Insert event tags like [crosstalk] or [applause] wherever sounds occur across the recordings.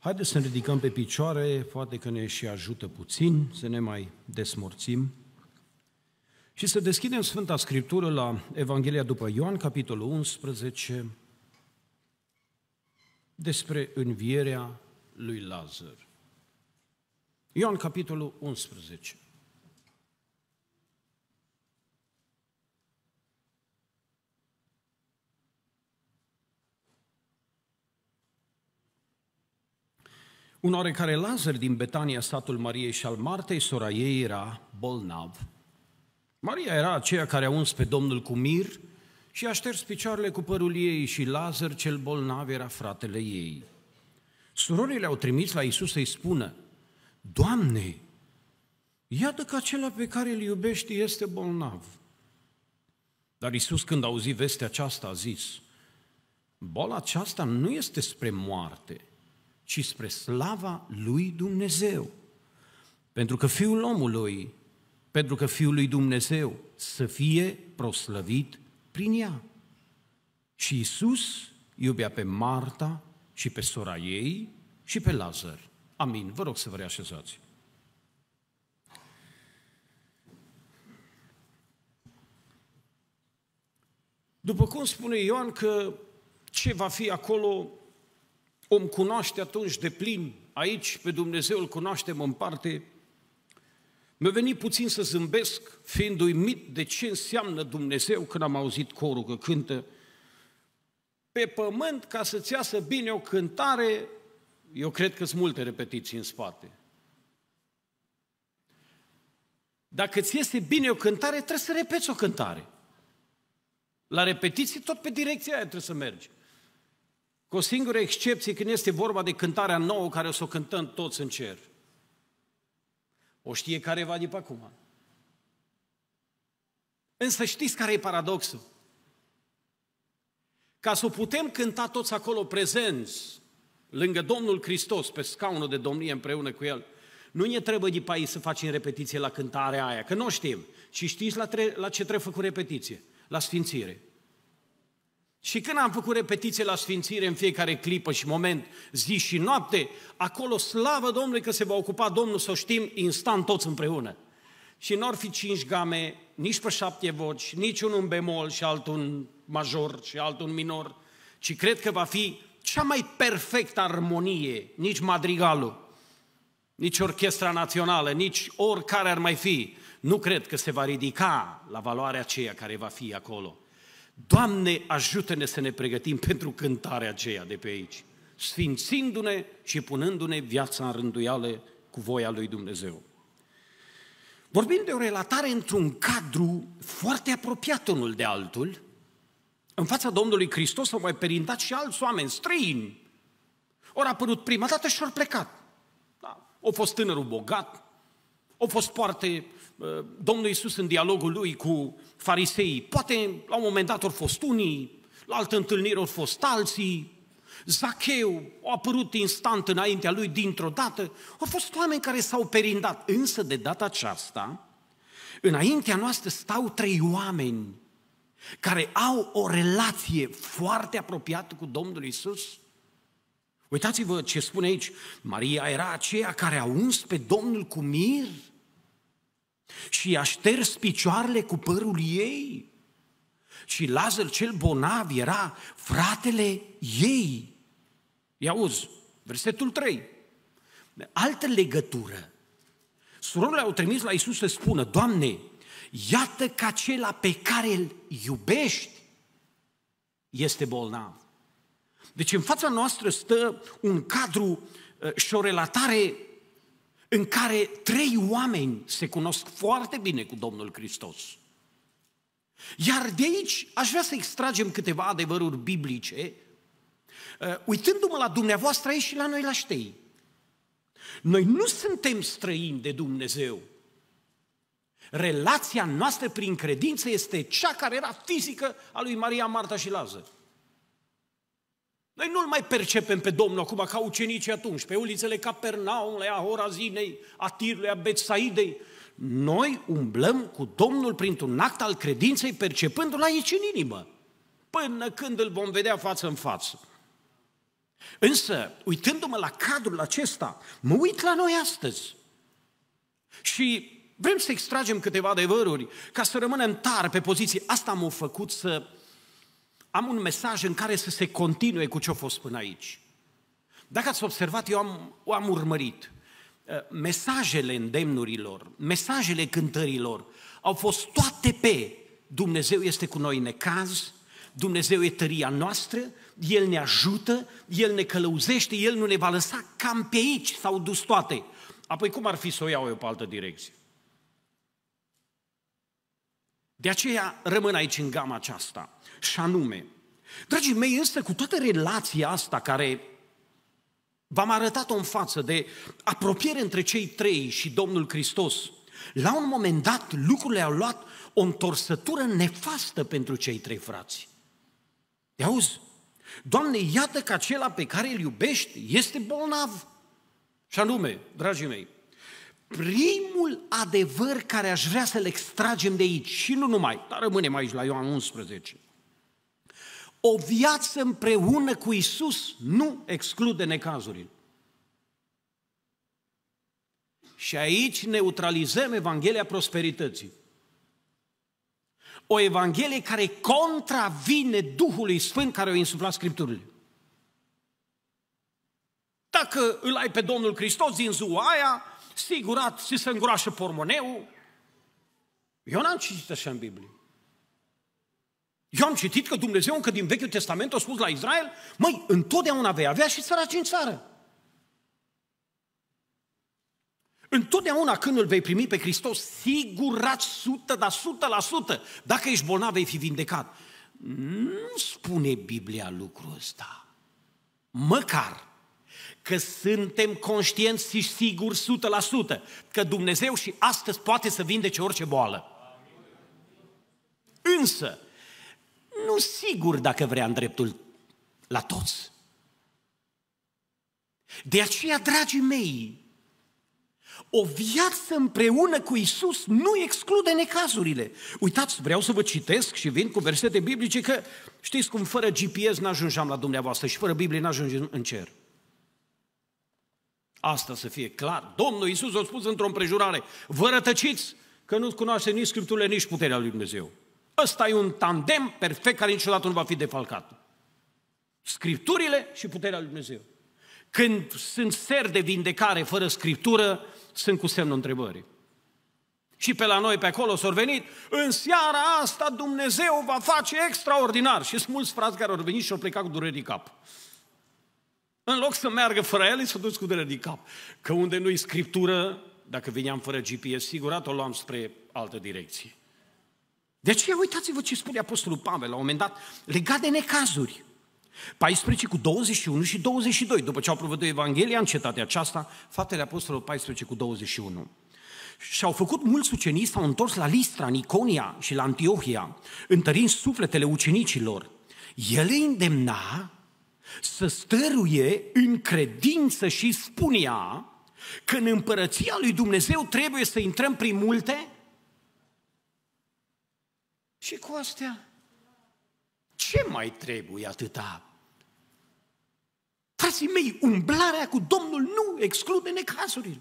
Haideți să ne ridicăm pe picioare, poate că ne și ajută puțin să ne mai desmorțim. Și să deschidem Sfânta Scriptură la Evanghelia după Ioan, capitolul 11, despre învierea lui Lazar. Ioan, capitolul 11. Un oarecare Lazar din Betania, satul Mariei și al Martei, sora ei, era bolnav. Maria era aceea care a uns pe Domnul cu mir și a șters picioarele cu părul ei și Lazar, cel bolnav, era fratele ei. Surorile au trimis la Isus să-i spună, Doamne, iată că acela pe care îl iubești este bolnav. Dar Isus, când a auzit vestea aceasta, a zis, boala aceasta nu este spre moarte, ci spre slava lui Dumnezeu. Pentru că Fiul omului, pentru că Fiul lui Dumnezeu să fie proslăvit prin ea. Și Isus iubea pe Marta și pe sora ei și pe Lazar. Amin. Vă rog să vă reașezați. După cum spune Ioan că ce va fi acolo om cunoaște atunci de plin, aici pe Dumnezeu îl cunoaștem în parte, mi-a venit puțin să zâmbesc, fiind uimit de ce înseamnă Dumnezeu când am auzit corul că cântă. Pe pământ, ca să-ți iasă bine o cântare, eu cred că sunt multe repetiții în spate. Dacă ți este bine o cântare, trebuie să repeți o cântare. La repetiții, tot pe direcția aia trebuie să mergi. Cu o singură excepție când este vorba de cântarea nouă care o să o cântăm toți în cer. O știe care va după acum. Însă știți care e paradoxul? Ca să o putem cânta toți acolo prezenți, lângă Domnul Hristos, pe scaunul de domnie împreună cu El, nu ne trebuie de paie să facem repetiție la cântarea aia, că nu știm. Și știți la, tre- la ce trebuie făcut repetiție? La sfințire. Și când am făcut repetiție la sfințire în fiecare clipă și moment, zi și noapte, acolo slavă Domnului că se va ocupa Domnul să o știm instant toți împreună. Și n or fi cinci game, nici pe șapte voci, nici unul în bemol și altul în major și altul în minor, ci cred că va fi cea mai perfectă armonie, nici madrigalul, nici orchestra națională, nici oricare ar mai fi, nu cred că se va ridica la valoarea aceea care va fi acolo. Doamne, ajută-ne să ne pregătim pentru cântarea aceea de pe aici, sfințindu-ne și punându-ne viața în rânduială cu voia lui Dumnezeu. Vorbim de o relatare într-un cadru foarte apropiat unul de altul. În fața Domnului Hristos au mai perindat și alți oameni străini. a apărut prima dată și au plecat. Da. O fost tânărul bogat, o fost foarte Uh, Domnul Iisus în dialogul lui cu fariseii. Poate la un moment dat au fost unii, la altă întâlnire au fost alții. Zacheu a apărut instant înaintea lui dintr-o dată. Au fost oameni care s-au perindat. Însă de data aceasta, înaintea noastră stau trei oameni care au o relație foarte apropiată cu Domnul Isus. Uitați-vă ce spune aici. Maria era aceea care a uns pe Domnul cu mir și i-a șters picioarele cu părul ei. Și Lazar cel bonav era fratele ei. Ia uzi, versetul 3. Altă legătură. Surorile au trimis la Isus să spună, Doamne, iată că acela pe care îl iubești este bolnav. Deci în fața noastră stă un cadru uh, și o relatare în care trei oameni se cunosc foarte bine cu Domnul Hristos. Iar de aici aș vrea să extragem câteva adevăruri biblice, uh, uitându-mă la dumneavoastră aici și la noi la ștei. Noi nu suntem străini de Dumnezeu. Relația noastră prin credință este cea care era fizică a lui Maria, Marta și Lazar. Noi nu-L mai percepem pe Domnul acum ca ucenicii atunci, pe ulițele Capernaumului, a Horazinei, a Tirului, a Betsaidei. Noi umblăm cu Domnul printr-un act al credinței, percepându-L aici în inimă, până când îl vom vedea față în față. Însă, uitându-mă la cadrul acesta, mă uit la noi astăzi. Și vrem să extragem câteva adevăruri ca să rămânem tari pe poziție. Asta m-a făcut să am un mesaj în care să se continue cu ce a fost până aici. Dacă ați observat, eu am, am urmărit. Uh, mesajele îndemnurilor, mesajele cântărilor au fost toate pe Dumnezeu este cu noi în necaz, Dumnezeu e tăria noastră, El ne ajută, El ne călăuzește, El nu ne va lăsa, cam pe aici s-au dus toate. Apoi cum ar fi să o iau eu pe altă direcție? De aceea rămân aici în gama aceasta. Și anume, dragii mei, este cu toată relația asta care v-am arătat-o în față de apropiere între cei trei și Domnul Hristos, la un moment dat lucrurile au luat o întorsătură nefastă pentru cei trei frați. Te auzi? Doamne, iată că acela pe care îl iubești este bolnav. Și anume, dragii mei, primul adevăr care aș vrea să-l extragem de aici, și nu numai, dar rămânem aici la Ioan 11. O viață împreună cu Isus nu exclude necazurile. Și aici neutralizăm Evanghelia prosperității. O Evanghelie care contravine Duhului Sfânt care o insufla Scripturile. Dacă îl ai pe Domnul Hristos din ziua aia, Sigurat, și să îngroașe pormoneul. Eu n-am citit așa în Biblie. Eu am citit că Dumnezeu încă din Vechiul Testament a spus la Israel, măi, întotdeauna vei avea și săraci în țară. Întotdeauna când îl vei primi pe Hristos, sigurat 100%, dacă ești bolnav, vei fi vindecat. Nu spune Biblia lucrul ăsta. Măcar că suntem conștienți și siguri 100% că Dumnezeu și astăzi poate să vindece orice boală. Însă, nu sigur dacă vrea în dreptul la toți. De aceea, dragii mei, o viață împreună cu Isus nu exclude necazurile. Uitați, vreau să vă citesc și vin cu versete biblice că știți cum fără GPS n-ajungeam la dumneavoastră și fără Biblie n-ajungem în cer. Asta să fie clar. Domnul Iisus a spus într-o împrejurare, vă rătăciți că nu cunoaște nici Scripturile, nici puterea lui Dumnezeu. Ăsta e un tandem perfect care niciodată nu va fi defalcat. Scripturile și puterea lui Dumnezeu. Când sunt ser de vindecare fără Scriptură, sunt cu semnul întrebării. Și pe la noi, pe acolo, s-au venit, în seara asta Dumnezeu va face extraordinar. Și sunt mulți frați care au venit și au plecat cu dureri de cap. În loc să meargă fără ele, să duc cu de din cap. Că unde nu-i scriptură, dacă veneam fără GPS, sigurat da, o luam spre altă direcție. De aceea uitați-vă ce spune Apostolul Pavel la un moment dat, legat de necazuri. 14 cu 21 și 22, după ce au prevădut Evanghelia în cetatea aceasta, fatele Apostolului 14 cu 21. Și-au făcut mulți ucenici, s-au întors la Listra, în Iconia și la Antiohia, întărind sufletele ucenicilor. El îi îndemna să stăruie în credință și spunea că în împărăția lui Dumnezeu trebuie să intrăm prin multe și cu astea. Ce mai trebuie atâta? Frații mei, umblarea cu Domnul nu exclude necazurile.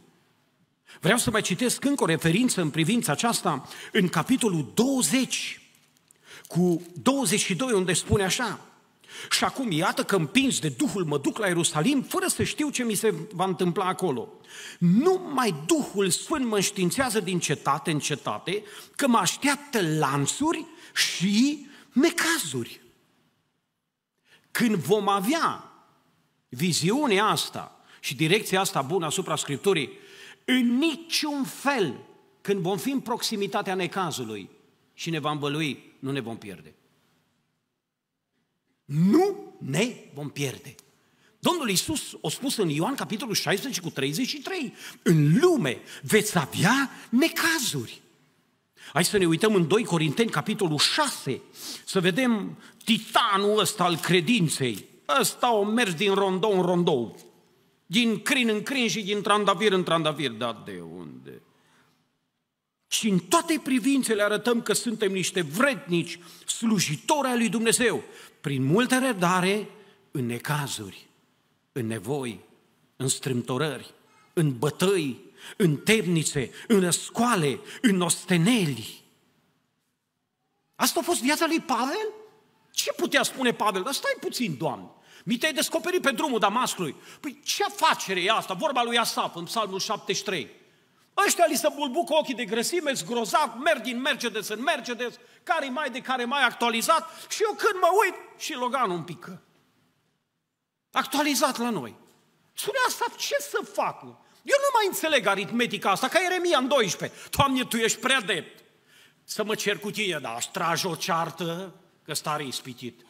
Vreau să mai citesc încă o referință în privința aceasta în capitolul 20 cu 22 unde spune așa și acum, iată că împins de Duhul, mă duc la Ierusalim fără să știu ce mi se va întâmpla acolo. Numai Duhul Sfânt mă științează din cetate în cetate că mă așteaptă lanțuri și necazuri. Când vom avea viziunea asta și direcția asta bună asupra Scripturii, în niciun fel, când vom fi în proximitatea necazului și ne va îmbălui, nu ne vom pierde nu ne vom pierde. Domnul Iisus a spus în Ioan capitolul 16 cu 33, în lume veți avea necazuri. Hai să ne uităm în 2 Corinteni capitolul 6, să vedem titanul ăsta al credinței. Ăsta o mers din rondou în rondou, din crin în crin și din trandavir în trandavir. Dar de unde? Și în toate privințele arătăm că suntem niște vrednici, slujitori ai lui Dumnezeu prin multe redare în necazuri, în nevoi, în strâmtorări, în bătăi, în temnițe, în răscoale, în osteneli. Asta a fost viața lui Pavel? Ce putea spune Pavel? Dar stai puțin, Doamne. Mi te-ai descoperit pe drumul Damascului. Păi ce afacere e asta? Vorba lui Asaf în psalmul 73. Ăștia li se bulbucă ochii de grăsime, zgrozav, merg din Mercedes în Mercedes, care mai de care mai actualizat și eu când mă uit și Logan un pic. Actualizat la noi. Spune asta, ce să fac? Eu nu mai înțeleg aritmetica asta, ca Eremia în 12. Doamne, Tu ești prea dept. Să mă cer cu tine, dar aș trage o ceartă, că stare ispitit.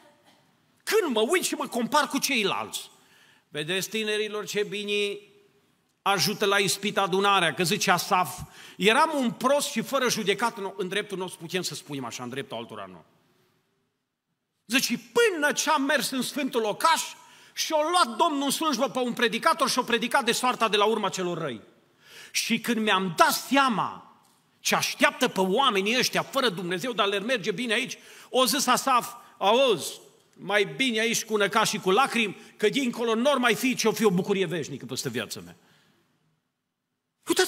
Când mă uit și mă compar cu ceilalți. Vedeți, tinerilor, ce bine ajută la ispit adunarea, că zice Asaf, eram un prost și fără nu, în dreptul nostru, putem să spunem așa, în dreptul altora nu. Zice, până ce am mers în Sfântul locaș și o luat Domnul în slujbă pe un predicator și o predicat de soarta de la urma celor răi. Și când mi-am dat seama ce așteaptă pe oamenii ăștia fără Dumnezeu, dar le merge bine aici, o zis Asaf, auzi, mai bine aici cu năca și cu lacrimi, că dincolo nu mai fi ce o fi o bucurie veșnică peste viața mea.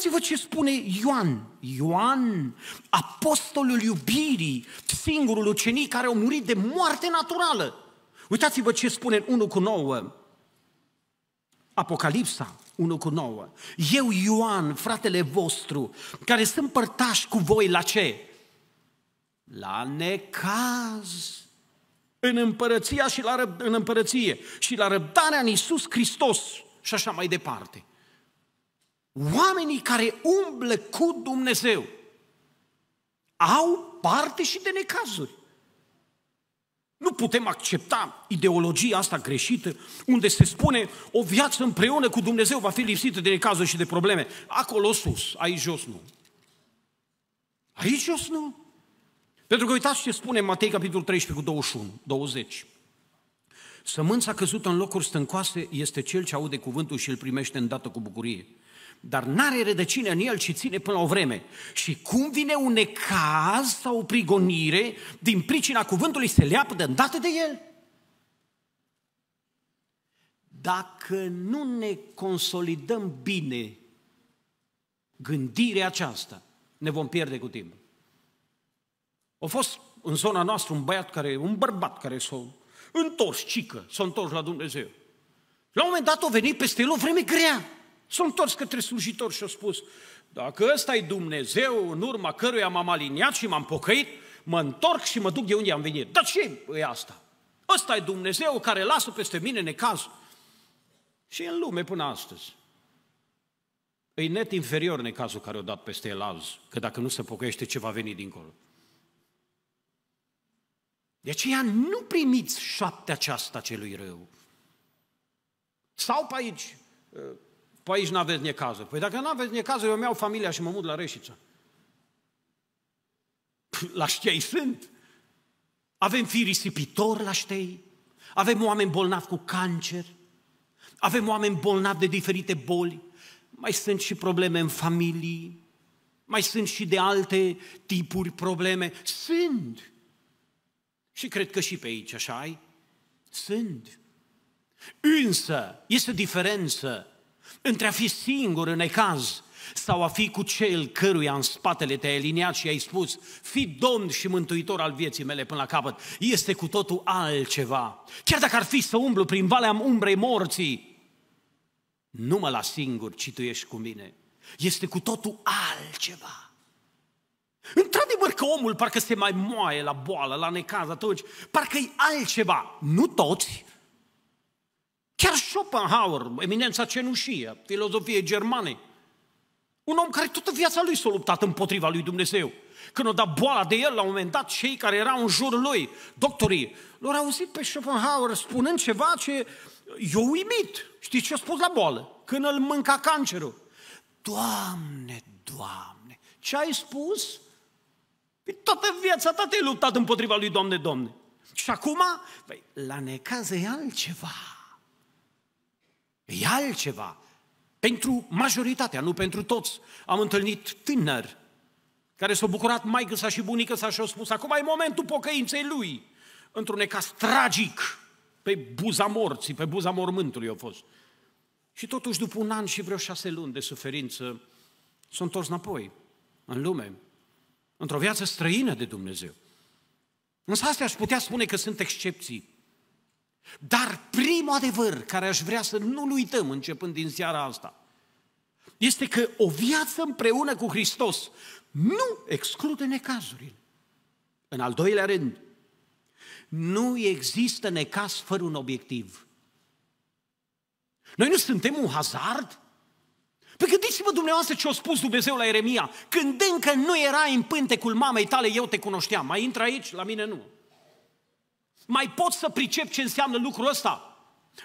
Uitați-vă ce spune Ioan. Ioan, apostolul iubirii, singurul ucenic care a murit de moarte naturală. Uitați-vă ce spune în 1 cu 9. Apocalipsa 1 cu 9. Eu, Ioan, fratele vostru, care sunt părtași cu voi la ce? La necaz în împărăția și la, în împărăție și la răbdarea în Iisus Hristos și așa mai departe. Oamenii care umblă cu Dumnezeu au parte și de necazuri. Nu putem accepta ideologia asta greșită, unde se spune o viață împreună cu Dumnezeu va fi lipsită de necazuri și de probleme. Acolo sus, aici jos nu. Aici jos nu. Pentru că uitați ce spune Matei capitolul 13 cu 21, 20. Sămânța căzută în locuri stâncoase este cel ce aude cuvântul și îl primește îndată cu bucurie dar n-are rădăcină în el și ține până la o vreme. Și cum vine un necaz sau o prigonire, din pricina cuvântului se leapă de îndată de el. Dacă nu ne consolidăm bine gândirea aceasta, ne vom pierde cu timpul. A fost în zona noastră un băiat care, un bărbat care s-a întors, cică, s-a întors la Dumnezeu. La un moment dat a venit peste el o vreme grea. S-au întors către slujitor și au spus, dacă ăsta e Dumnezeu în urma căruia m-am aliniat și m-am pocăit, mă întorc și mă duc de unde am venit. Dar ce e asta? Ăsta e Dumnezeu care lasă peste mine necaz. Și în lume până astăzi. E net inferior necazul care o dat peste el azi, că dacă nu se pocăiește, ce va veni dincolo. De aceea nu primiți șaptea aceasta celui rău. Sau pe aici, Păi aici n-aveți necazuri. Păi dacă n-aveți necazuri, eu mi iau familia și mă mut la Reșița. La ștei sunt. Avem fi risipitori la ștei, avem oameni bolnavi cu cancer, avem oameni bolnavi de diferite boli, mai sunt și probleme în familii, mai sunt și de alte tipuri probleme. Sunt! Și cred că și pe aici așa ai. Sunt. Însă, este o diferență între a fi singur în ecaz sau a fi cu cel căruia în spatele te-ai aliniat și ai spus fi domn și mântuitor al vieții mele până la capăt, este cu totul altceva. Chiar dacă ar fi să umblu prin valea umbrei morții, nu mă las singur, ci tu ești cu mine. Este cu totul altceva. Într-adevăr că omul parcă se mai moaie la boală, la necaz atunci, parcă e altceva. Nu toți, Chiar Schopenhauer, eminența cenușie, filozofie germane, un om care toată viața lui s-a luptat împotriva lui Dumnezeu. Când o dat boala de el, la un moment dat, cei care erau în jurul lui, doctorii, l-au auzit pe Schopenhauer spunând ceva ce eu uimit. Știți ce a spus la boală? Când îl mânca cancerul. Doamne, Doamne, ce ai spus? Pe toată viața ta te-ai luptat împotriva lui Doamne, Doamne. Și acum, băi, la necază e altceva. E altceva. Pentru majoritatea, nu pentru toți. Am întâlnit tineri care s au bucurat mai sa și bunică sa și au spus, acum e momentul pocăinței lui, într-un ecas tragic, pe buza morții, pe buza mormântului a fost. Și totuși, după un an și vreo șase luni de suferință, s toți întors înapoi, în lume, într-o viață străină de Dumnezeu. Însă astea aș putea spune că sunt excepții. Dar primul adevăr care aș vrea să nu-l uităm începând din seara asta este că o viață împreună cu Hristos nu exclude necazurile. În al doilea rând, nu există necaz fără un obiectiv. Noi nu suntem un hazard? Păi gândiți-vă dumneavoastră ce a spus Dumnezeu la Eremia. Când încă nu era în pântecul mamei tale, eu te cunoșteam. Mai intră aici? La mine nu mai pot să pricep ce înseamnă lucrul ăsta.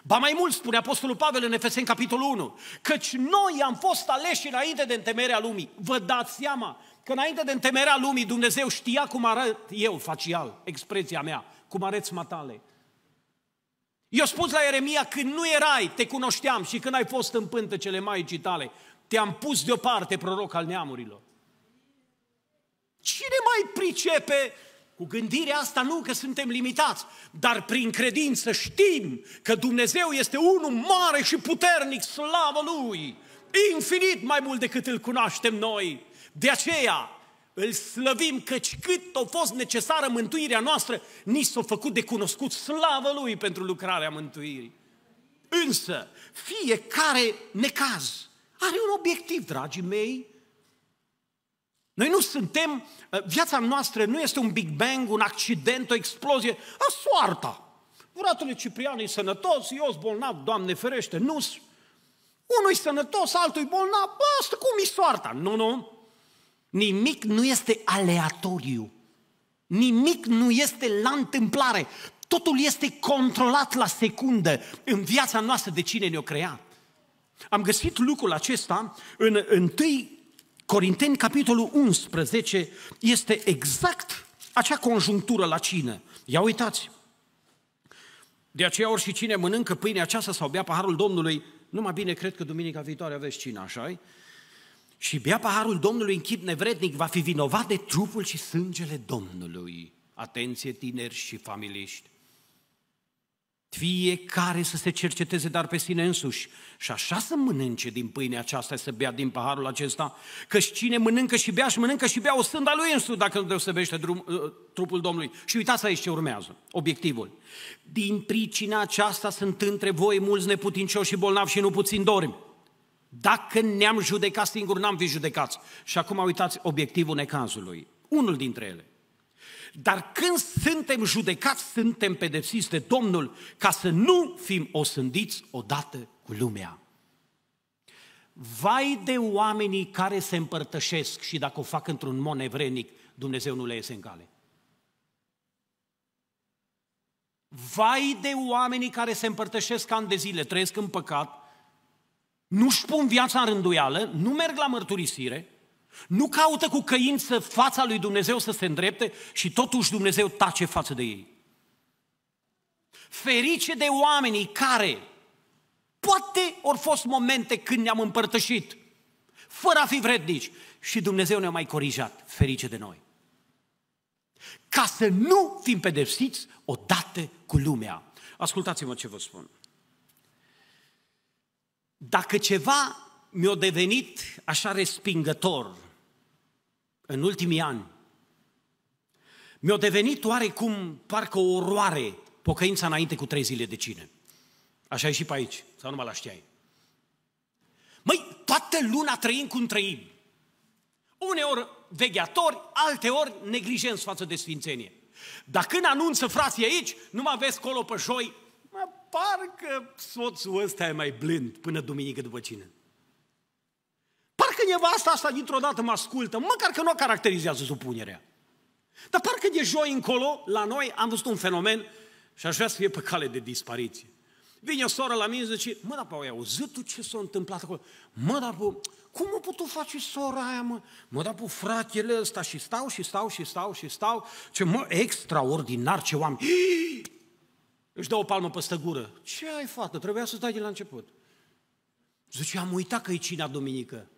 Ba mai mult, spune Apostolul Pavel în Efeseni, capitolul 1, căci noi am fost aleși înainte de întemerea lumii. Vă dați seama că înainte de întemerea lumii Dumnezeu știa cum arăt eu facial, expresia mea, cum arăți matale. Eu spus la Ieremia, când nu erai, te cunoșteam și când ai fost în cele mai tale, te-am pus deoparte, proroc al neamurilor. Cine mai pricepe cu gândirea asta nu, că suntem limitați, dar prin credință știm că Dumnezeu este unul mare și puternic, slavă Lui, infinit mai mult decât îl cunoaștem noi. De aceea îl slăvim căci cât a fost necesară mântuirea noastră, ni s-a făcut de cunoscut slavă Lui pentru lucrarea mântuirii. Însă, fiecare necaz are un obiectiv, dragii mei, noi nu suntem, uh, viața noastră nu este un Big Bang, un accident, o explozie, a soarta. Fratele Ciprian e sănătos, eu sunt bolnav, Doamne ferește, nu Unul e sănătos, altul e bolnav, bă, asta cum e soarta? Nu, nu. Nimic nu este aleatoriu. Nimic nu este la întâmplare. Totul este controlat la secundă în viața noastră de cine ne-o creat. Am găsit lucrul acesta în 1 Corinteni, capitolul 11, este exact acea conjunctură la cine. Ia uitați! De aceea ori și cine mănâncă pâinea aceasta sau bea paharul Domnului, numai bine cred că duminica viitoare aveți cine, așa Și bea paharul Domnului în chip nevrednic, va fi vinovat de trupul și sângele Domnului. Atenție tineri și familiști! Fiecare să se cerceteze dar pe sine însuși și așa să mănânce din pâinea aceasta, să bea din paharul acesta, că cine mănâncă și bea și mănâncă și bea o sânda lui însuși dacă nu deosebește drum, ă, trupul Domnului. Și uitați aici ce urmează, obiectivul. Din pricina aceasta sunt între voi mulți neputincioși și bolnavi și nu puțin dormi. Dacă ne-am judecat singur, n-am fi judecați. Și acum uitați obiectivul necazului. Unul dintre ele. Dar când suntem judecați, suntem pedepsiți de Domnul ca să nu fim osândiți odată cu lumea. Vai de oamenii care se împărtășesc și dacă o fac într-un mod nevrenic, Dumnezeu nu le iese în cale. Vai de oamenii care se împărtășesc ani de zile, trăiesc în păcat, nu-și pun viața în rânduială, nu merg la mărturisire, nu caută cu căință fața lui Dumnezeu să se îndrepte și totuși Dumnezeu tace față de ei. Ferice de oamenii care, poate au fost momente când ne-am împărtășit, fără a fi vrednici, și Dumnezeu ne-a mai corijat, ferice de noi. Ca să nu fim pedepsiți odată cu lumea. Ascultați-mă ce vă spun. Dacă ceva mi-a devenit așa respingător în ultimii ani, mi-a devenit oarecum parcă o oroare pocăința înainte cu trei zile de cine. Așa e și pe aici, sau nu mă la știai. Măi, toată luna trăim cum trăim. Uneori vegheatori, alteori neglijenți față de sfințenie. Dar când anunță frații aici, nu mă vezi colo pe joi, mă, parcă soțul ăsta e mai blând până duminică după cine nevasta asta dintr-o dată mă ascultă, măcar că nu o caracterizează supunerea. Dar parcă de joi încolo, la noi, am văzut un fenomen și aș vrea să fie pe cale de dispariție. Vine o soră la mine și zice, mă, dar pe ai auzit tu ce s-a întâmplat acolo? Mă, dar pe, cum a putut face sora aia, mă? Mă, dar pe fratele ăsta și stau și stau și stau și stau. Ce, mă, extraordinar ce oameni. Hii! [gasps] Își dă o palmă pe gură. Ce ai, fată? Trebuia să stai de la început. Zice, am uitat că e cina duminică.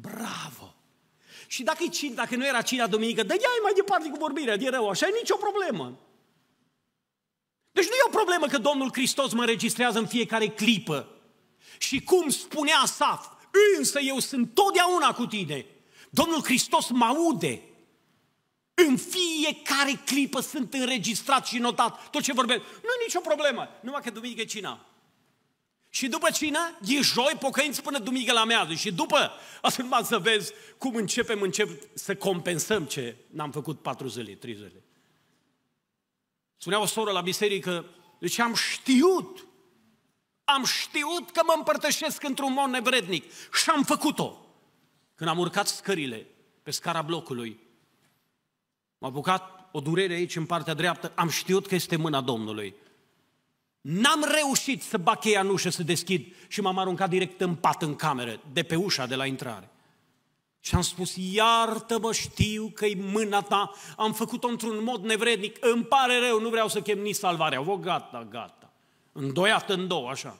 Bravo! Și dacă, e, dacă nu era cina duminică, dă ai mai departe cu vorbirea, de rău, așa e nicio problemă. Deci nu e o problemă că Domnul Hristos mă înregistrează în fiecare clipă. Și cum spunea Saf, însă eu sunt totdeauna cu tine. Domnul Hristos mă aude. În fiecare clipă sunt înregistrat și notat tot ce vorbesc. Nu e nicio problemă, numai că duminică e cina. Și după cină, e joi, pocăinți până duminică la mează. Și după, acum [laughs] să vezi cum începem, încep să compensăm ce n-am făcut patru zile, trei zile. Spunea o soră la biserică, deci am știut, am știut că mă împărtășesc într-un mod nevrednic și am făcut-o. Când am urcat scările pe scara blocului, m-a bucat o durere aici în partea dreaptă, am știut că este mâna Domnului. N-am reușit să bag cheia în ușă să deschid și m-am aruncat direct în pat în cameră, de pe ușa de la intrare. Și am spus, iartă-mă, știu că-i mâna ta, am făcut-o într-un mod nevrednic, îmi pare rău, nu vreau să chem nici salvarea. O, gata, gata. Îndoiat în două, așa.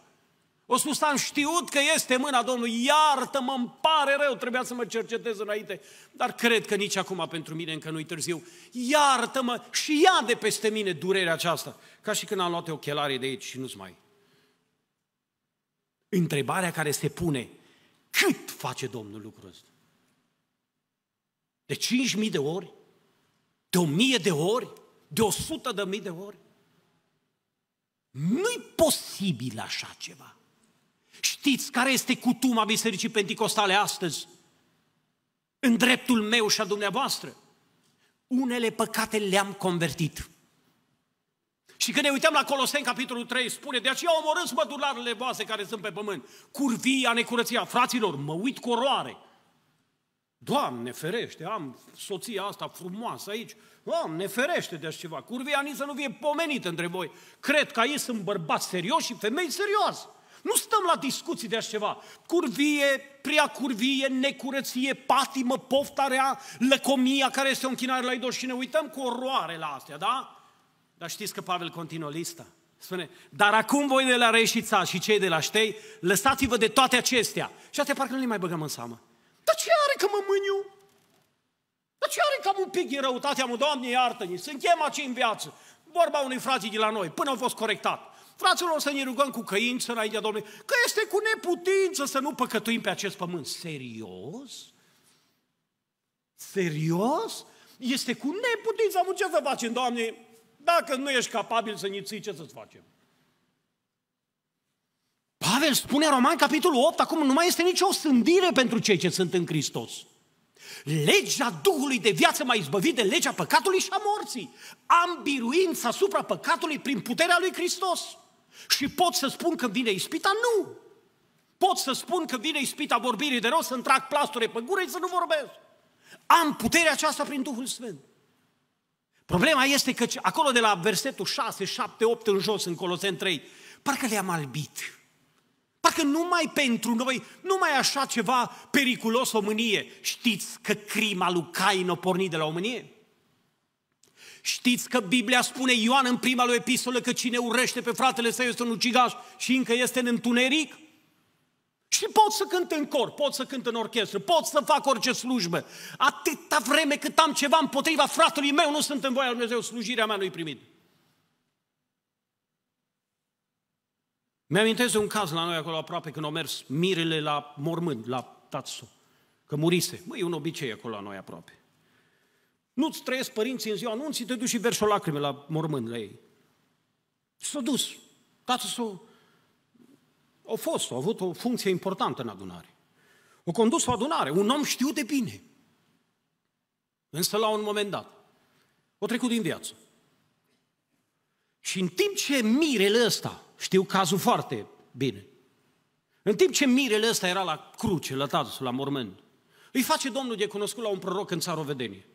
O spus, am știut că este mâna Domnului, iartă-mă, îmi pare rău, trebuia să mă cercetez înainte, dar cred că nici acum pentru mine încă nu-i târziu. Iartă-mă și ia de peste mine durerea aceasta, ca și când am luat ochelarii de aici și nu-ți mai. Întrebarea care se pune, cât face Domnul lucrul ăsta? De 5.000 de ori? De 1.000 de ori? De 100.000 de ori? Nu-i posibil așa ceva. Știți care este cutuma Bisericii Pentecostale astăzi? În dreptul meu și a dumneavoastră. Unele păcate le-am convertit. Și când ne uităm la Coloseni, capitolul 3, spune, de aceea omorâți mădularele voastre care sunt pe pământ, curvia, necurăția. Fraților, mă uit cu oroare. Doamne ferește, am soția asta frumoasă aici, Doamne ferește de așa ceva, curvia nici să nu fie pomenită între voi. Cred că ei sunt bărbați serioși și femei serioase. Nu stăm la discuții de așa ceva. Curvie, prea curvie, necurăție, patimă, poftarea, lăcomia care este o închinare la idol și ne uităm cu oroare la astea, da? Dar știți că Pavel continuă lista. Spune, dar acum voi de la Reșița și cei de la Ștei, lăsați-vă de toate acestea. Și astea parcă nu le mai băgăm în seamă. Dar ce are că mă mâniu? Dar ce are am un pic din răutate? Am, Doamne, iartă-ne, sunt chema în viață. Vorba unui frații de la noi, până au fost corectat. Fraților, să ne rugăm cu căință înaintea Domnului, că este cu neputință să nu păcătuim pe acest pământ. Serios? Serios? Este cu neputință. Am ce să facem, Doamne? Dacă nu ești capabil să ții, ce să-ți facem? Pavel spune Roman, capitolul 8, acum nu mai este nicio sândire pentru cei ce sunt în Hristos. Legea Duhului de viață mai izbăvit de legea păcatului și a morții. Am biruința asupra păcatului prin puterea lui Hristos. Și pot să spun că vine ispita? Nu! Pot să spun că vine ispita vorbirii de rău să-mi trag plasture pe gură și să nu vorbesc. Am puterea aceasta prin Duhul Sfânt. Problema este că acolo de la versetul 6, 7, 8 în jos, în Colosen 3, parcă le-am albit. Parcă numai pentru noi, numai așa ceva periculos o mânie. Știți că crima lui Cain o porni de la o mânie? Știți că Biblia spune Ioan în prima lui epistolă că cine urăște pe fratele său este un ucigaș și încă este în întuneric? Și pot să cânt în cor, pot să cânt în orchestră, pot să fac orice slujbă. Atâta vreme cât am ceva împotriva fratelui meu, nu sunt în voia lui Dumnezeu, slujirea mea nu-i primit. Mi-amintesc un caz la noi acolo aproape când au mers mirele la mormânt, la tatsu, că murise. Măi, e un obicei acolo la noi aproape. Nu-ți trăiesc părinții în ziua anunții, te duci și verși o lacrime la mormânt la ei. S-a dus. Tatăl s-a... A fost, a avut o funcție importantă în adunare. O condus o adunare, un om știu de bine. Însă la un moment dat, o trecut din viață. Și în timp ce mirele ăsta, știu cazul foarte bine, în timp ce mirele ăsta era la cruce, la tatăl, la mormânt, îi face Domnul de cunoscut la un proroc în țară o vedenie.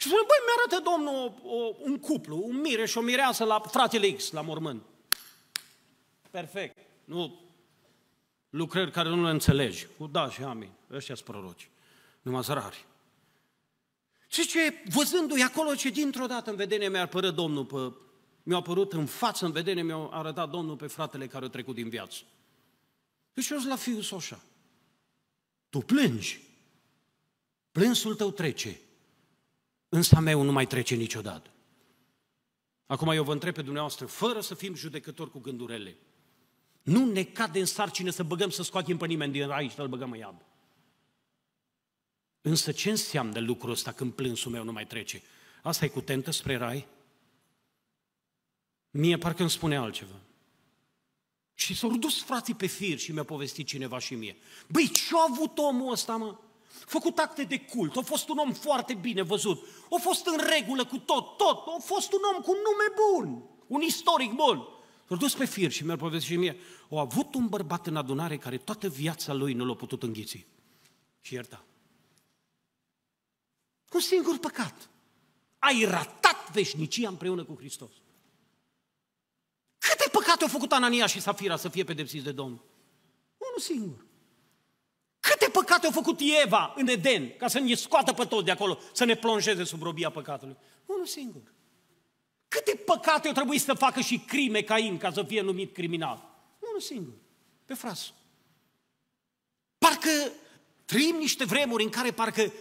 Și spune, băi, mi-arată Domnul o, o, un cuplu, un mire și o mireasă la fratele X, la mormânt. Perfect. Nu lucrări care nu le înțelegi. Cu da și amin. Ăștia sunt proroci. Numai zărari. Și ce, văzându-i acolo, ce dintr-o dată în vedere mi-a apărut Domnul pe... Mi-a apărut în față, în vedere, mi-a arătat Domnul pe fratele care a trecut din viață. Deci eu la fiul Soșa. Tu plângi. Plânsul tău trece. Însă meu nu mai trece niciodată. Acum eu vă întreb pe dumneavoastră, fără să fim judecători cu gândurile, nu ne cade în sarcină să băgăm, să scoatem pe nimeni din rai și să-l băgăm în iad. Însă ce înseamnă lucrul ăsta când plânsul meu nu mai trece? Asta e cu tentă spre rai? Mie parcă îmi spune altceva. Și s-au dus frații pe fir și mi-a povestit cineva și mie. Băi, ce-a avut omul ăsta, mă? făcut acte de cult, a fost un om foarte bine văzut, a fost în regulă cu tot, tot, a fost un om cu nume bun, un istoric bun. S-a dus pe fir și mi-a povestit și mie, A avut un bărbat în adunare care toată viața lui nu l-a putut înghiți. Și ierta. Un singur păcat. Ai ratat veșnicia împreună cu Hristos. Câte păcate au făcut Anania și Safira să fie pedepsiți de Domnul? Unul singur. Câte păcate au făcut Eva în Eden ca să ne scoată pe tot de acolo, să ne plonjeze sub robia păcatului? Unul singur. Câte păcate au trebuit să facă și crime Cain ca să fie numit criminal? Unul singur, pe frasul. Parcă trăim niște vremuri în care parcă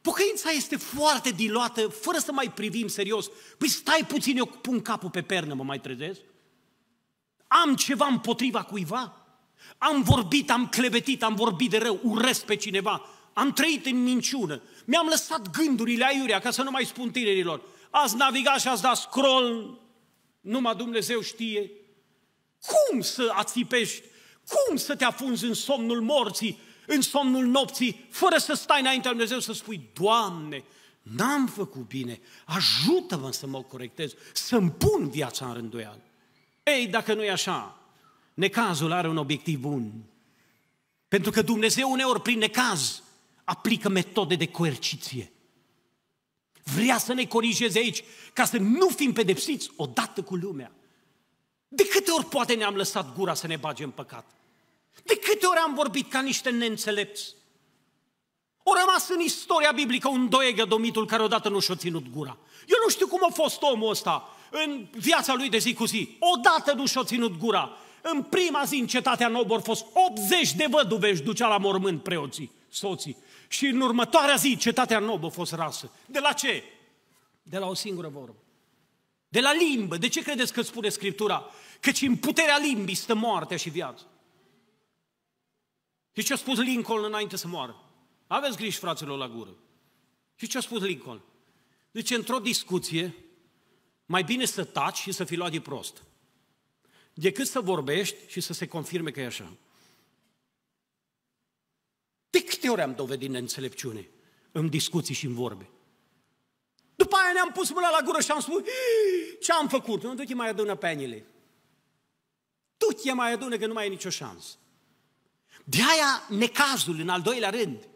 pocăința este foarte diluată, fără să mai privim serios. Păi stai puțin, eu pun capul pe pernă, mă mai trezesc? Am ceva împotriva cuiva? Am vorbit, am clevetit, am vorbit de rău, urăsc pe cineva, am trăit în minciună, mi-am lăsat gândurile aiurea, ca să nu mai spun tinerilor. Ați navigat și ați dat scroll, numai Dumnezeu știe. Cum să ațipești? Cum să te afunzi în somnul morții, în somnul nopții, fără să stai înaintea lui Dumnezeu să spui, Doamne, n-am făcut bine, ajută-mă să mă corectez, să-mi pun viața în rânduială. Ei, dacă nu e așa, Necazul are un obiectiv bun. Pentru că Dumnezeu uneori, prin necaz, aplică metode de coerciție. Vrea să ne corijeze aici, ca să nu fim pedepsiți odată cu lumea. De câte ori poate ne-am lăsat gura să ne bage în păcat? De câte ori am vorbit ca niște neînțelepți? O rămas în istoria biblică un doegă domitul care odată nu și-a ținut gura. Eu nu știu cum a fost omul ăsta în viața lui de zi cu zi. Odată nu și-a ținut gura. În prima zi în cetatea nouă au fost 80 de văduve își ducea la mormânt preoții, soții. Și în următoarea zi cetatea nouă a fost rasă. De la ce? De la o singură vorbă. De la limbă. De ce credeți că spune Scriptura? Căci în puterea limbii stă moartea și viața. Și ce a spus Lincoln înainte să moară? Aveți griji, fraților, la gură. Și ce a spus Lincoln? Zice, într-o discuție, mai bine să taci și să fii luat de prost decât să vorbești și să se confirme că e așa. De câte ori am dovedit neînțelepciune în discuții și în vorbe? După aia ne-am pus mâna la gură și am spus, ce am făcut? Nu, du-te mai adună penile. Tu te mai adună că nu mai e nicio șansă. De aia necazul, în al doilea rând,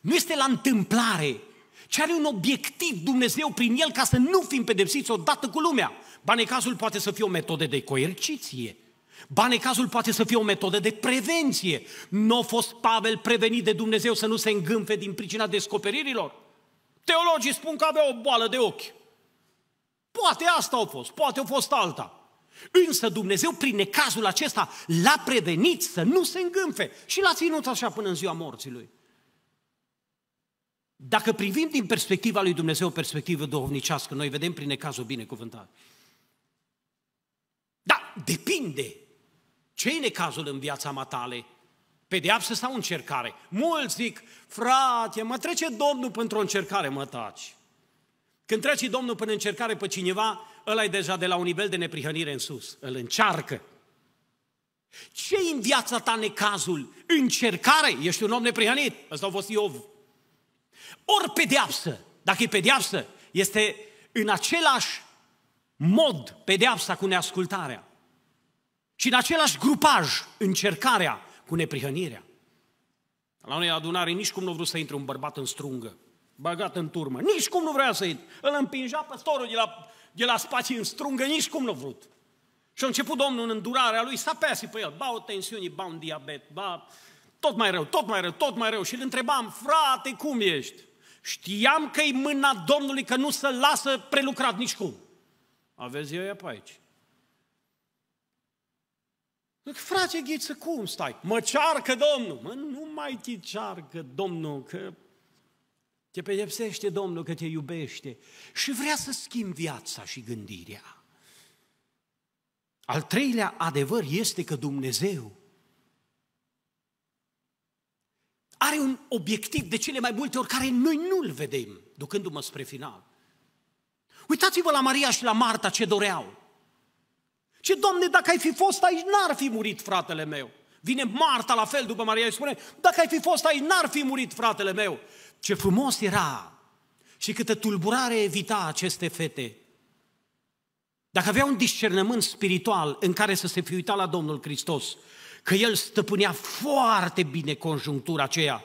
nu este la întâmplare, ci are un obiectiv Dumnezeu prin el ca să nu fim pedepsiți odată cu lumea. Banecazul poate să fie o metodă de coerciție. Banecazul poate să fie o metodă de prevenție. Nu a fost Pavel prevenit de Dumnezeu să nu se îngânfe din pricina descoperirilor. Teologii spun că avea o boală de ochi. Poate asta a fost, poate a fost alta. Însă Dumnezeu, prin necazul acesta, l-a prevenit să nu se îngânfe și l-a ținut așa până în ziua morții lui. Dacă privim din perspectiva lui Dumnezeu, perspectivă duhovnicească, noi vedem prin necazul binecuvântat depinde ce e necazul în viața tale? pedeapsă sau încercare. Mulți zic, frate, mă trece Domnul pentru o încercare, mă taci. Când trece Domnul până încercare pe cineva, ăla e deja de la un nivel de neprihănire în sus, îl încearcă. ce în viața ta necazul? Încercare? Ești un om neprihănit? Ăsta a fost Iov. Ori pedeapsă, dacă e pedeapsă, este în același mod pedeapsa cu neascultarea. Și în același grupaj, încercarea cu neprihănirea. La unei adunare nici cum nu vrea să intre un bărbat în strungă, băgat în turmă. Nici cum nu vrea să intre. Îl împingea păstorul de la, de la spații în strungă, nici cum nu vrut. Și a început Domnul în îndurarea lui să apese pe el. Ba o tensiune, ba un diabet, ba tot mai rău, tot mai rău, tot mai rău. Și îl întrebam, frate, cum ești? Știam că i mâna Domnului, că nu se lasă prelucrat nici cum. Aveți eu pe aici. Zic, frate Ghiță, cum stai? Mă cearcă Domnul! Mă, nu mai te cearcă Domnul, că te pedepsește Domnul, că te iubește și vrea să schimbi viața și gândirea. Al treilea adevăr este că Dumnezeu are un obiectiv de cele mai multe ori care noi nu-l vedem, ducându-mă spre final. Uitați-vă la Maria și la Marta ce doreau. Ce, domne, dacă ai fi fost aici, n-ar fi murit fratele meu. Vine Marta la fel după Maria și spune, dacă ai fi fost aici, n-ar fi murit fratele meu. Ce frumos era! Și câtă tulburare evita aceste fete. Dacă avea un discernământ spiritual în care să se fi uitat la Domnul Hristos, că El stăpânea foarte bine conjunctura aceea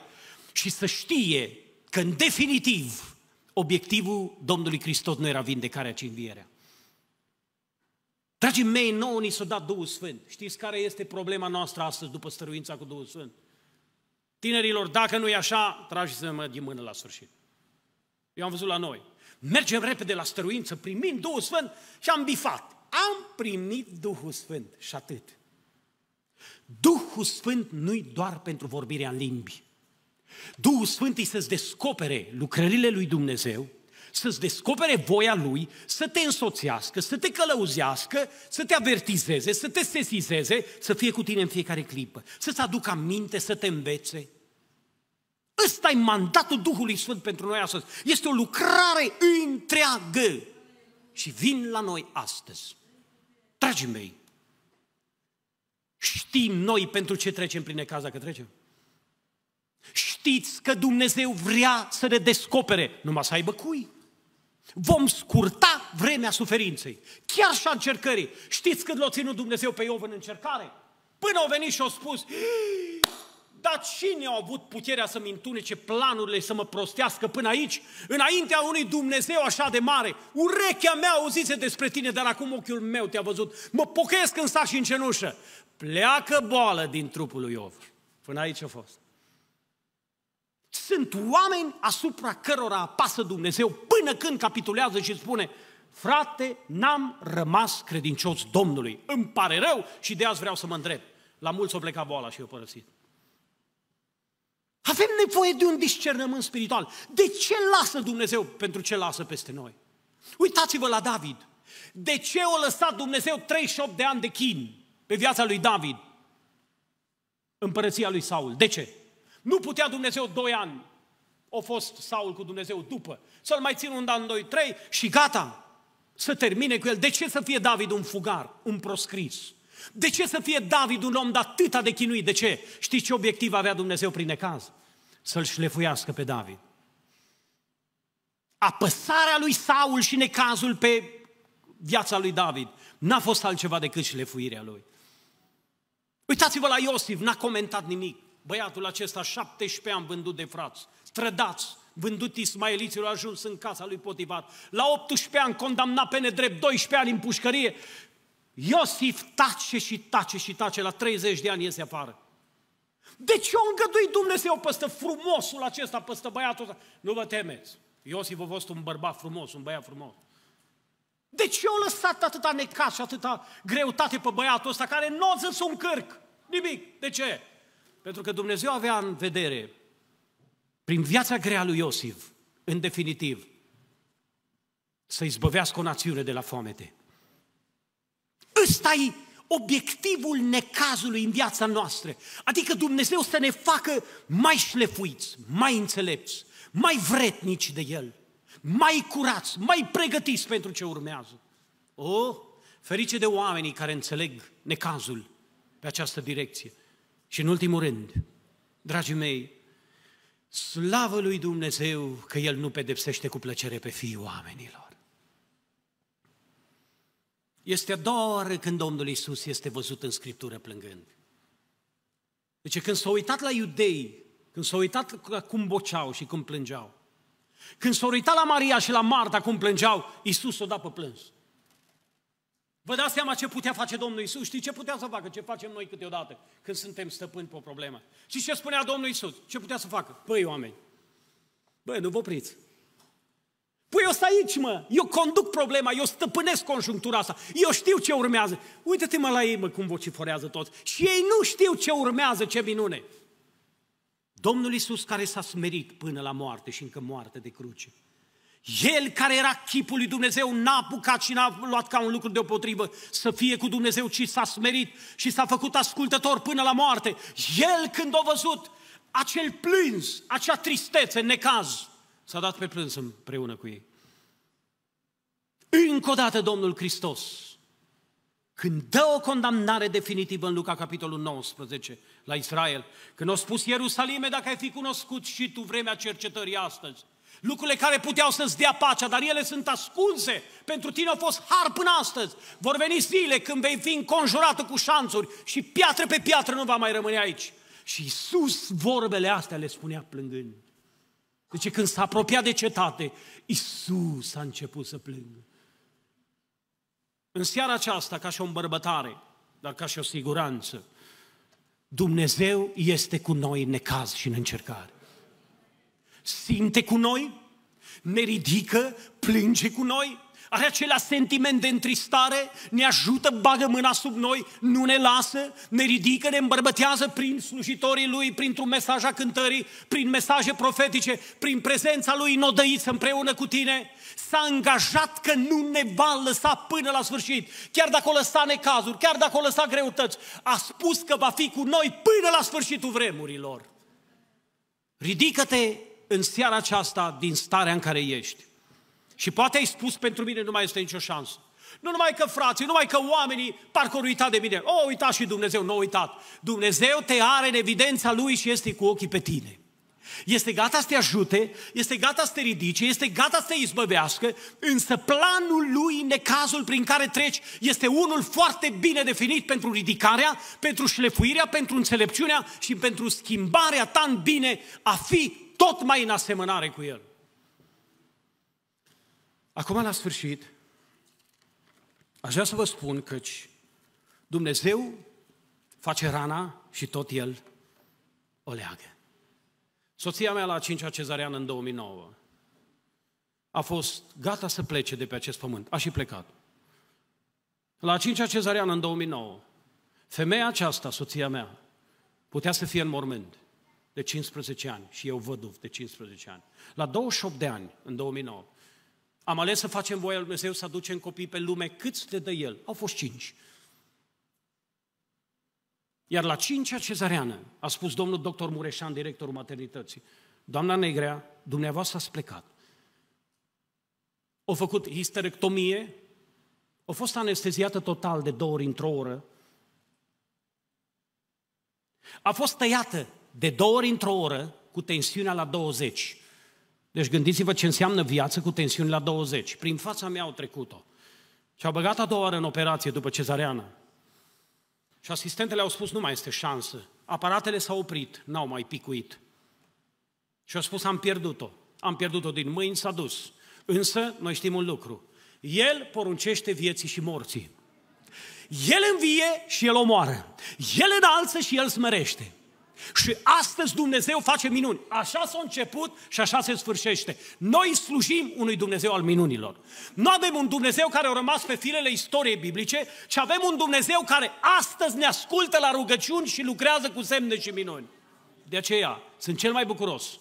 și să știe că, în definitiv, obiectivul Domnului Hristos nu era vindecarea, ci învierea. Dragii mei, nouă ni s-a dat Duhul Sfânt. Știți care este problema noastră astăzi după stăruința cu Duhul Sfânt? Tinerilor, dacă nu e așa, trageți-mă din mână la sfârșit. Eu am văzut la noi. Mergem repede la stăruință, primim Duhul Sfânt și am bifat. Am primit Duhul Sfânt și atât. Duhul Sfânt nu-i doar pentru vorbirea în limbi. Duhul Sfânt îi să-ți descopere lucrările lui Dumnezeu, să-ți descopere voia Lui, să te însoțească, să te călăuzească, să te avertizeze, să te sesizeze, să fie cu tine în fiecare clipă, să-ți aducă aminte, să te învețe. Ăsta e mandatul Duhului Sfânt pentru noi astăzi. Este o lucrare întreagă și vin la noi astăzi. Dragii mei, știm noi pentru ce trecem prin necaz dacă trecem? Știți că Dumnezeu vrea să ne descopere, numai să aibă cui. Vom scurta vremea suferinței, chiar și a încercării. Știți când l-a ținut Dumnezeu pe Iov în încercare? Până au venit și au spus, dar cine a avut puterea să-mi întunece planurile, să mă prostească până aici? Înaintea unui Dumnezeu așa de mare, urechea mea auzise despre tine, dar acum ochiul meu te-a văzut. Mă pocăiesc în sa și în cenușă. Pleacă boală din trupul lui Iov. Până aici a fost. Sunt oameni asupra cărora apasă Dumnezeu până când capitulează și spune frate, n-am rămas credincios Domnului. Îmi pare rău și de azi vreau să mă întreb. La mulți o pleca boala și eu părăsit. Avem nevoie de un discernământ spiritual. De ce lasă Dumnezeu pentru ce lasă peste noi? Uitați-vă la David. De ce o lăsat Dumnezeu 38 de ani de chin pe viața lui David? Împărăția lui Saul. De ce? Nu putea Dumnezeu doi ani. O fost Saul cu Dumnezeu după. Să-l mai țin un an, doi, trei și gata. Să termine cu el. De ce să fie David un fugar, un proscris? De ce să fie David un om de atâta de chinuit? De ce? Știți ce obiectiv avea Dumnezeu prin necaz? Să-l șlefuiască pe David. Apăsarea lui Saul și necazul pe viața lui David n-a fost altceva decât șlefuirea lui. Uitați-vă la Iosif, n-a comentat nimic băiatul acesta 17 ani vândut de frați, strădați, vândut ismaeliților, a ajuns în casa lui Potifar. La 18 ani condamnat pe nedrept, 12 ani în pușcărie. Iosif tace și tace și tace, la 30 de ani iese afară. De ce o îngădui Dumnezeu păstă frumosul acesta, păstă băiatul ăsta? Nu vă temeți. Iosif a fost un bărbat frumos, un băiat frumos. De ce o lăsat atâta necaz și atâta greutate pe băiatul ăsta care nu o zis un cârc? Nimic. De ce? Pentru că Dumnezeu avea în vedere, prin viața grea lui Iosif, în definitiv, să izbăvească o națiune de la foamete. ăsta e obiectivul necazului în viața noastră. Adică Dumnezeu să ne facă mai șlefuiți, mai înțelepți, mai vretnici de El, mai curați, mai pregătiți pentru ce urmează. O, oh, ferice de oamenii care înțeleg necazul pe această direcție. Și în ultimul rând, dragii mei, slavă lui Dumnezeu că El nu pedepsește cu plăcere pe fiii oamenilor. Este a doua oară când Domnul Isus este văzut în Scriptură plângând. Deci când s-au uitat la iudei, când s-au uitat la cum boceau și cum plângeau, când s-au uitat la Maria și la Marta cum plângeau, Isus o dat pe plâns. Vă dați seama ce putea face Domnul Isus? Știi ce putea să facă? Ce facem noi câteodată când suntem stăpâni pe o problemă? Și ce spunea Domnul Isus? Ce putea să facă? Păi, oameni, băi, nu vă opriți. Păi eu stai aici, mă, eu conduc problema, eu stăpânesc conjunctura asta, eu știu ce urmează. uite te mă la ei, mă, cum vociforează toți. Și ei nu știu ce urmează, ce minune. Domnul Isus care s-a smerit până la moarte și încă moarte de cruce. El care era chipul lui Dumnezeu n-a apucat și n-a luat ca un lucru deopotrivă să fie cu Dumnezeu, ci s-a smerit și s-a făcut ascultător până la moarte. El când a văzut acel plâns, acea tristețe, necaz, s-a dat pe plâns împreună cu ei. Încă o dată Domnul Hristos, când dă o condamnare definitivă în Luca capitolul 19 la Israel, când a spus Ierusalime, dacă ai fi cunoscut și tu vremea cercetării astăzi, Lucrurile care puteau să-ți dea pacea, dar ele sunt ascunse. Pentru tine au fost har până astăzi. Vor veni zile când vei fi înconjurată cu șanțuri și piatră pe piatră nu va mai rămâne aici. Și Iisus vorbele astea le spunea plângând. Deci când s-a apropiat de cetate, Iisus a început să plângă. În seara aceasta, ca și o îmbărbătare, dar ca și o siguranță, Dumnezeu este cu noi în necaz și în încercare simte cu noi, ne ridică, plânge cu noi, are acela sentiment de întristare, ne ajută, bagă mâna sub noi, nu ne lasă, ne ridică, ne îmbărbătează prin slujitorii Lui, printr-un mesaj a cântării, prin mesaje profetice, prin prezența Lui înodăiță împreună cu tine. S-a angajat că nu ne va lăsa până la sfârșit, chiar dacă o lăsa necazuri, chiar dacă o lăsa greutăți. A spus că va fi cu noi până la sfârșitul vremurilor. Ridică-te în seara aceasta din starea în care ești. Și poate ai spus pentru mine nu mai este nicio șansă. Nu numai că frații, numai că oamenii parcă au uitat de mine. O, uitat și Dumnezeu, nu a uitat. Dumnezeu te are în evidența Lui și este cu ochii pe tine. Este gata să te ajute, este gata să te ridice, este gata să te izbăvească, însă planul lui, necazul prin care treci, este unul foarte bine definit pentru ridicarea, pentru șlefuirea, pentru înțelepciunea și pentru schimbarea ta în bine a fi tot mai în asemănare cu El. Acum, la sfârșit, aș vrea să vă spun căci Dumnezeu face rana și tot El o leagă. Soția mea la 5-a cezarean în 2009 a fost gata să plece de pe acest pământ. A și plecat. La 5-a cezarean în 2009, femeia aceasta, soția mea, putea să fie în mormânt de 15 ani și eu văduv de 15 ani. La 28 de ani, în 2009, am ales să facem voia lui Dumnezeu să aducem copii pe lume cât de dă El. Au fost cinci. Iar la cincea cezareană a spus domnul doctor Mureșan, directorul maternității, doamna Negrea, dumneavoastră ați plecat. Au făcut histerectomie, au fost anesteziată total de două ori într-o oră, a fost tăiată de două ori într-o oră cu tensiunea la 20. Deci gândiți-vă ce înseamnă viață cu tensiune la 20. Prin fața mea au trecut-o. Și au băgat a doua oară în operație după cezareană. Și asistentele au spus, nu mai este șansă. Aparatele s-au oprit, n-au mai picuit. Și au spus, am pierdut-o. Am pierdut-o din mâini, s-a dus. Însă, noi știm un lucru. El poruncește vieții și morții. El învie și El omoară. El înalță și El smărește. Și astăzi Dumnezeu face minuni. Așa s-a început și așa se sfârșește. Noi slujim unui Dumnezeu al minunilor. Nu avem un Dumnezeu care a rămas pe filele istoriei biblice, ci avem un Dumnezeu care astăzi ne ascultă la rugăciuni și lucrează cu semne și minuni. De aceea sunt cel mai bucuros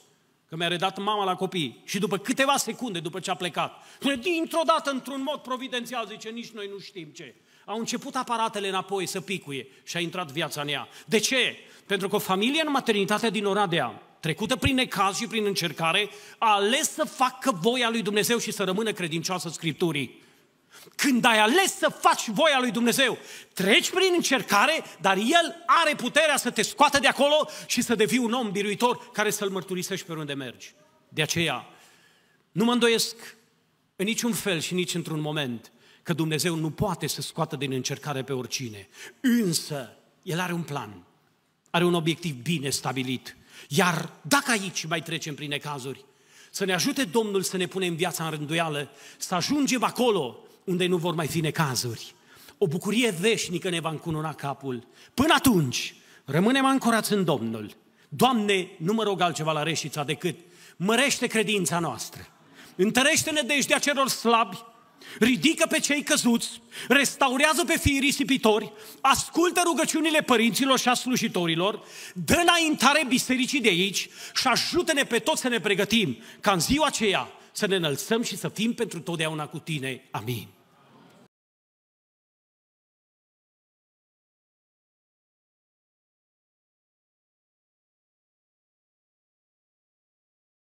că mi-a redat mama la copii și după câteva secunde după ce a plecat, dintr-o dată, într-un mod providențial, zice, nici noi nu știm ce au început aparatele înapoi să picuie și a intrat viața în ea. De ce? Pentru că o familie în maternitate din Oradea, trecută prin necaz și prin încercare, a ales să facă voia lui Dumnezeu și să rămână credincioasă Scripturii. Când ai ales să faci voia lui Dumnezeu, treci prin încercare, dar El are puterea să te scoată de acolo și să devii un om biruitor care să-L mărturisești pe unde mergi. De aceea, nu mă îndoiesc în niciun fel și nici într-un moment că Dumnezeu nu poate să scoată din încercare pe oricine. Însă, El are un plan, are un obiectiv bine stabilit. Iar dacă aici mai trecem prin necazuri, să ne ajute Domnul să ne punem viața în rânduială, să ajungem acolo unde nu vor mai fi necazuri. O bucurie veșnică ne va încununa capul. Până atunci, rămânem ancorați în Domnul. Doamne, nu mă rog altceva la reșița decât mărește credința noastră, întărește-ne de celor slabi ridică pe cei căzuți, restaurează pe fiii risipitori, ascultă rugăciunile părinților și a slujitorilor, dă înaintare bisericii de aici și ajută-ne pe toți să ne pregătim ca în ziua aceea să ne înălțăm și să fim pentru totdeauna cu tine. Amin.